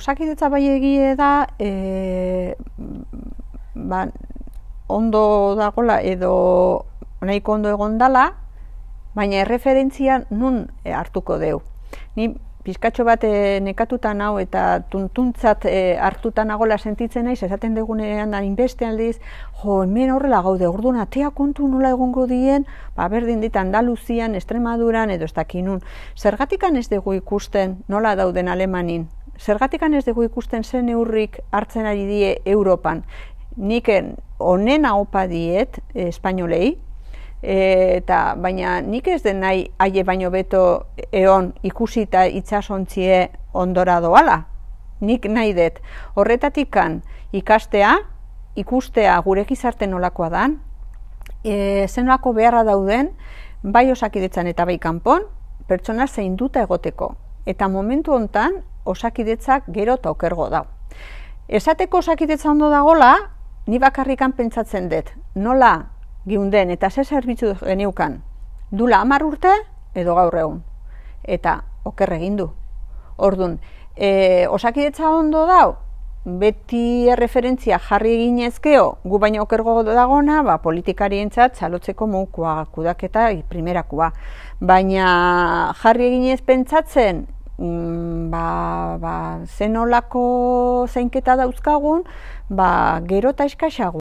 Osakidetza bai egie da, e, ba, ondo dagola edo nahiko ondo egon dala, baina erreferentzia nun hartuko deu. Ni pizkatxo bat nekatutan nekatuta nau eta tuntuntzat e, hartuta nagola sentitzen naiz, esaten dugunean da inbeste aldiz, jo, hemen horrela gaude, ordu atea kontu nola egongo dien, ba, berdin dit Andaluzian, Estremaduran edo ez dakinun. Zergatikan ez dugu ikusten nola dauden alemanin, zergatikan ez dugu ikusten zen neurrik hartzen ari die Europan. Nik honen opa diet eh, espainolei, eh, eta baina nik ez den nahi haie baino beto eon ikusita itxasontzie ondora doala. Nik nahi dut kan ikastea, ikustea gure egizarten nolakoa dan, e, beharra dauden, bai osakidetzan eta bai kanpon, pertsona zein duta egoteko. Eta momentu hontan osakidetzak gero eta okergo da. Esateko osakidetza ondo dagola, ni bakarrikan pentsatzen dut, nola giunden eta ze zerbitzu geniukan, dula amar urte edo gaur egun, eta oker egin du. Orduan, e, osakidetza ondo da, beti erreferentzia jarri egin ezkeo, gu baina okergo dagona, ba, politikari entzat, txalotzeko mukua, kudaketa, primerakua. Baina jarri egin ez pentsatzen, Mm, ba, ba, zenolako zeinketa dauzkagun, ba, gero eta